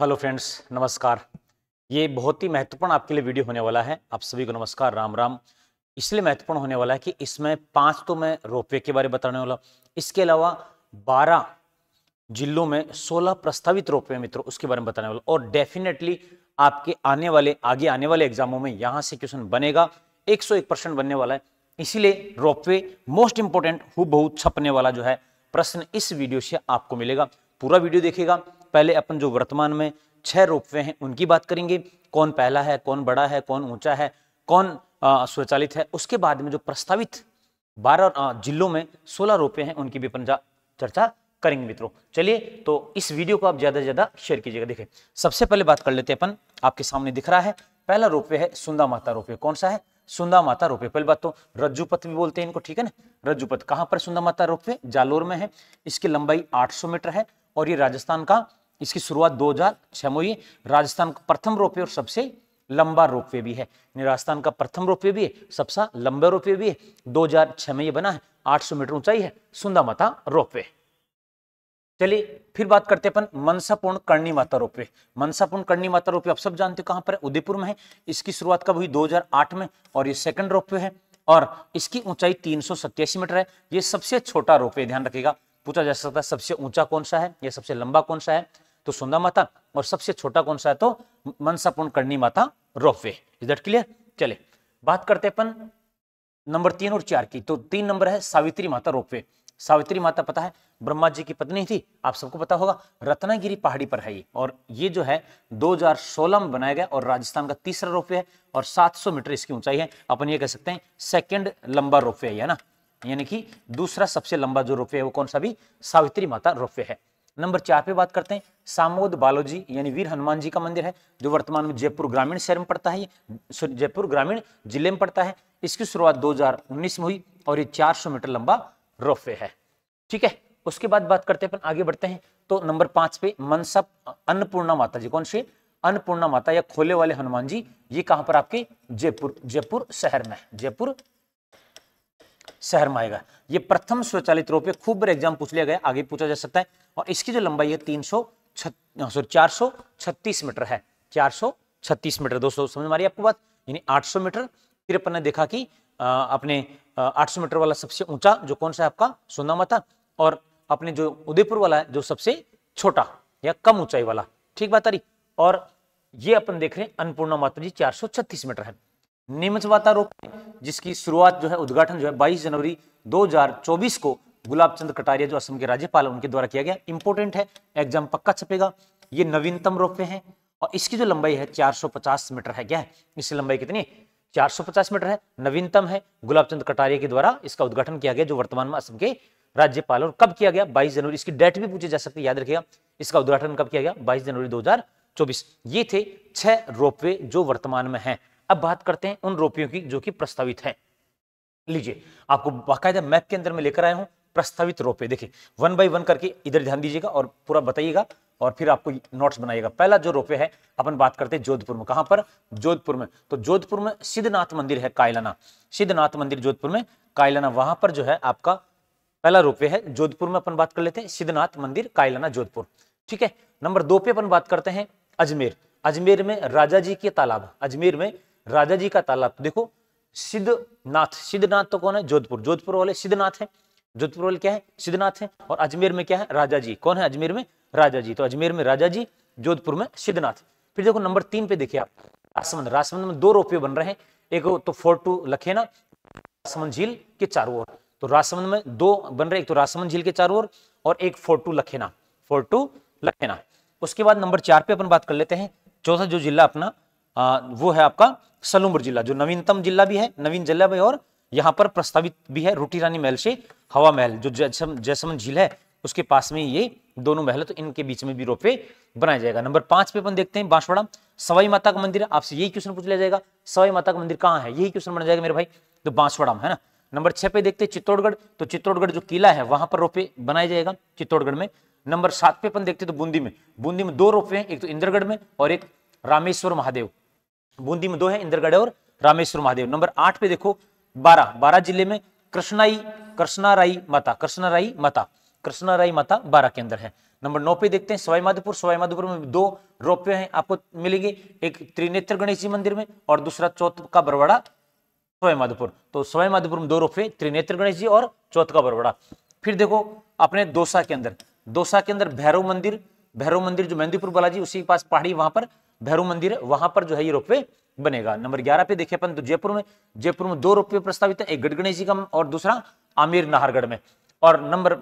hello friends नमस्कार ये बहुत ही महत्वपूर्ण आपके लिए वीडियो होने वाला है आप सभी को नमस्कार राम राम इसलिए महत्वपूर्ण होने वाला है कि इसमें पांच तो मैं रोपवे के बारे में बताने वाला इसके अलावा बारह जिलों में सोलह प्रस्तावित रोपवे मित्रों उसके बारे में बताने वाला और डेफिनेटली आपके आने वाले आगे आने वाले एग्जामों में यहाँ से क्वेश्चन बनेगा एक बनने वाला है इसीलिए रोपवे मोस्ट इंपोर्टेंट हु छपने वाला जो है प्रश्न इस वीडियो से आपको मिलेगा पूरा वीडियो देखेगा पहले अपन जो वर्तमान में छह रोपवे हैं उनकी बात करेंगे कौन पहला है कौन बड़ा है कौन ऊंचा है कौन स्वचालित है उसके बाद में जो प्रस्तावित बारह जिलों में सोलह रोपे हैं उनकी भी अपन चर्चा करेंगे मित्रों चलिए तो इस वीडियो को आप ज्यादा से ज्यादा शेयर कीजिएगा देखें सबसे पहले बात कर लेते हैं अपन आपके सामने दिख रहा है पहला रोपवे है सुंदा माता रोपवे कौन सा है सुंदा माता रोपवे पहली बात तो रज्जुपथ भी बोलते हैं इनको ठीक है ना रज्जुपथ कहां पर सुंदा माता रोपवे जालोर में है इसकी लंबाई 800 मीटर है और ये राजस्थान का इसकी शुरुआत दो हजार छह में हुई राजस्थान का प्रथम रोपवे और सबसे लंबा रोपवे भी है राजस्थान का प्रथम रोपवे भी है सबसे लंबा रोपवे भी है छह में यह बना है सौ मीटर ऊंचाई है सुंदा माता रोपवे चलिए फिर बात करते अपन मनसापूर्ण करणी माता रोपवे मनसापूर्ण करणी माता रोपवे आप सब जानते हो कहां पर है उदयपुर में है इसकी शुरुआत कब हुई 2008 में और ये सेकंड रोपवे है और इसकी ऊंचाई तीन मीटर है ये सबसे छोटा रोपवे ध्यान रखिएगा पूछा जा सकता है सबसे ऊंचा कौन सा है यह सबसे लंबा कौन सा है तो सुंदा माता और सबसे छोटा कौन सा है तो मनसापूर्ण करनी माता रोपवे इज क्लियर चले बात करते अपन नंबर तीन और चार की तो तीन नंबर है सावित्री माता रोपवे सावित्री माता पता है ब्रह्मा जी की पत्नी थी आप सबको पता होगा रत्नागिरी पहाड़ी पर है ये और ये जो है 2016 में बनाया गया और राजस्थान का तीसरा रोपवे है और 700 मीटर इसकी ऊंचाई है अपन ये कह सकते हैं सेकंड लंबा रोपवे है ना यानी कि दूसरा सबसे लंबा जो रोपवे है वो कौन सा भी सावित्री माता रोपवे है नंबर चार पे बात करते हैं सामोद बालोजी यानी वीर हनुमान जी का मंदिर है जो वर्तमान में जयपुर ग्रामीण शहर में पड़ता है जयपुर ग्रामीण जिले में पड़ता है इसकी शुरुआत 2019 में हुई और ये 400 मीटर लंबा रोफे है ठीक है उसके बाद बात करते हैं अपन आगे बढ़ते हैं तो नंबर पांच पे मनसप अन्नपूर्णा माता जी कौन सी अन्नपूर्णा माता या खोले वाले हनुमान जी ये कहां पर आपके जयपुर जयपुर शहर में जयपुर शहर में आएगा ये प्रथम स्वचालित रूप में खूब बार एग्जाम पूछ लिया गया आगे पूछा जा सकता है और इसकी जो लंबाई है तीन सौ सॉरी चार मीटर है चार छत्तीस मीटर दोस्तों समझ मारिए आपको बात यानी आठ सौ मीटर फिर अपन ने देखा कि अपने आठ सौ मीटर वाला सबसे ऊंचा जो कौन सा है आपका सोना माता और अपने जो उदयपुर वाला है जो सबसे छोटा या कम ऊंचाई वाला ठीक बात आ रही और ये अपन देख रहे हैं अन्नपूर्णा माता जी 436 मीटर है नियमचवातारोप जिसकी शुरुआत जो है उद्घाटन जो है 22 जनवरी 2024 को गुलाब चंद कटारिया जो असम के राज्यपाल उनके द्वारा किया गया इंपोर्टेंट है एग्जाम पक्का छपेगा ये नवीनतम रोपवे है और इसकी जो लंबाई है 450 मीटर है क्या है इसकी लंबाई कितनी 450 मीटर है नवीनतम है गुलाब चंद कटारिया के द्वारा इसका उद्घाटन किया गया जो वर्तमान में असम के राज्यपाल और कब किया गया 22 जनवरी इसकी डेट भी पूछी जा सकती है याद रखिएगा इसका उद्घाटन कब किया गया 22 जनवरी 2024 ये थे छह रोपवे जो वर्तमान में है अब बात करते हैं उन रोपियों की जो कि प्रस्तावित है लीजिए आपको बाकायदा मैप के अंदर में लेकर आया हूं प्रस्तावित रोपे देखिए वन बाई वन करके इधर ध्यान दीजिएगा और पूरा बताइएगा और फिर आपको नोट्स बनाइएगा पहला जो रोपे है अपन बात करते हैं जोधपुर में कहां पर जोधपुर में तो जोधपुर में सिद्धनाथ मंदिर है कायलाना सिद्धनाथ मंदिर जोधपुर में कायलाना वहां पर जो है आपका पहला रोपे है जोधपुर में अपन बात कर लेते हैं सिद्धनाथ मंदिर कायलाना जोधपुर ठीक है नंबर दो पे अपन बात करते हैं अजमेर अजमेर में राजा जी के तालाब अजमेर में राजा जी का तालाब तो देखो सिद्धनाथ सिद्धनाथ तो कौन है जोधपुर जोधपुर वाले सिद्धनाथ है जोधपुर वाले क्या है सिद्धनाथ है और अजमेर में क्या है राजा जी कौन है अजमेर में राजा जी तो अजमेर में राजा जी जोधपुर में सिद्धनाथ फिर देखो नंबर तीन पे देखिए आप रासमंद रासमंद में दो रोपवे तो तो बन रहे हैं एक तो फोर टू लखेना रासमंद झील के चारों ओर तो रासमंद में दो बन रहे एक तो रासमंद झील के चारों ओर और एक फोर टू लखेना फोर टू लखेना उसके बाद नंबर चार पे अपन बात कर लेते हैं चौथा जो जिला अपना आ, वो है आपका सलूमर जिला जो नवीनतम जिला भी है नवीन जिला भी और यहाँ पर प्रस्तावित भी है रूटी रानी महल से हवा महल जो जैसम जैसमन झील है उसके पास में ये दोनों महल तो इनके बीच में भी रोपवे बनाया जाएगा नंबर पांच पे अपन देखते हैं बांसवाड़ा सवाई माता का मंदिर आपसे यही क्वेश्चन पूछ लिया जाएगा सवाई माता का मंदिर कहाँ है यही क्वेश्चन बनाया जाएगा मेरे भाई तो बांसवाड़ा में है ना नंबर छह पे देखते हैं चित्तौड़गढ़ तो चित्तौड़गढ़ जो किला है वहां पर रोपे बनाया जाएगा चित्तौड़गढ़ में नंबर सात पे अपन देखते हैं तो बूंदी में बूंदी में दो रोपे हैं एक तो इंद्रगढ़ में और एक रामेश्वर महादेव बूंदी में दो है इंद्रगढ़ और रामेश्वर महादेव नंबर आठ पे देखो बारह बारह जिले में कृष्णाई कृष्णाराई माता कृष्णाराई माता कृष्णाराई माता बारह के अंदर है नंबर नौ पे देखते हैं सवाईमाधोपुर सवाईमाधोपुर में दो रोपवे हैं आपको मिलेंगे एक त्रिनेत्र गणेश जी मंदिर में और दूसरा चौथ का बरवाड़ा सवाईमाधोपुर तो सवाईमाधोपुर में दो रोपे त्रिनेत्र गणेश जी और चौथ का बरवाड़ा फिर देखो अपने दोसा के अंदर दोसा के अंदर भैरव मंदिर भैरव मंदिर जो मेहंदीपुर बालाजी उसी के पास पहाड़ी वहां पर भैरू मंदिर है वहां पर जो है ये रोपवे बनेगा नंबर ग्यारह पे देखिए अपन तो जयपुर में जयपुर में दो रोपवे प्रस्तावित है एक गडगणेश जी का और दूसरा आमिर नाहरगढ़ में और नंबर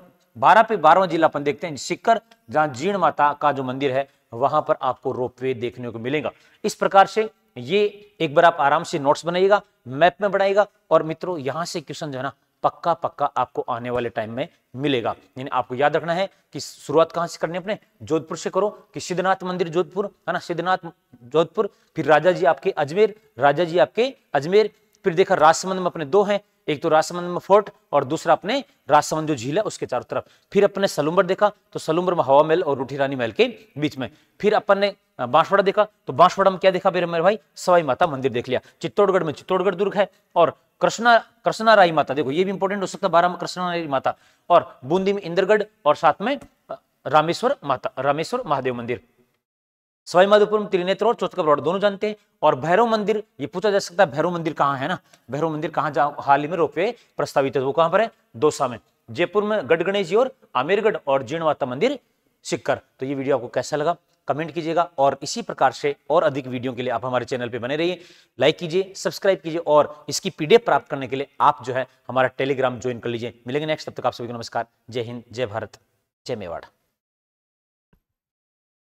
बारह पे बारवा जिला अपन देखते हैं सिक्कर जहां जीर्ण माता का जो मंदिर है वहां पर आपको रोपवे देखने को मिलेगा इस प्रकार से ये एक बार आप आराम से नोट्स बनाइएगा मैप में बनाइएगा और मित्रों यहां से क्वेश्चन जो है ना पक्का पक्का आपको आने वाले टाइम में मिलेगा यानी आपको याद रखना है कि शुरुआत कहाँ से करनी अपने जोधपुर से करो कि सिद्धनाथ मंदिर जोधपुर है ना सिद्धनाथ जोधपुर फिर राजा जी आपके अजमेर राजा जी आपके अजमेर फिर देखा राजसमंद में अपने दो हैं एक तो राजसमंद में फोर्ट और दूसरा अपने राजसमंद जो झील है उसके चारों तरफ फिर अपने सलुम्बर देखा तो सलुम्बर में हवा महल और रूठी रानी महल के बीच में फिर अपन ने बांसवाड़ा देखा तो बांसवाड़ा में क्या देखा मेरे मेरे भाई सवाई माता मंदिर देख लिया चित्तौड़गढ़ में चित्तौड़गढ़ दुर्ग है और कृष्णा कृष्णा राई माता देखो ये भी इंपॉर्टेंट हो सकता है बारह में कृष्णा राई माता और बूंदी में इंद्रगढ़ और साथ में रामेश्वर माता रामेश्वर महादेव मंदिर सवाई माधोपुर में त्रिनेत्र और चौथ का दोनों जानते हैं और भैरव मंदिर ये पूछा जा सकता है भैरव मंदिर कहाँ है ना भैरव मंदिर कहाँ जा हाल ही में रोपवे प्रस्तावित है वो कहाँ पर है दोसा में जयपुर में गढ़ गणेश जी और आमेरगढ़ और जीर्णवाता मंदिर सिक्कर तो ये वीडियो आपको कैसा लगा कमेंट कीजिएगा और इसी प्रकार से और अधिक वीडियो के लिए आप हमारे चैनल पे बने रहिए लाइक कीजिए सब्सक्राइब कीजिए और इसकी पीडीएफ प्राप्त करने के लिए आप जो है हमारा टेलीग्राम ज्वाइन कर लीजिए मिलेंगे नेक्स्ट तब तक आप सभी को नमस्कार जय हिंद जय भारत जय मेवाड़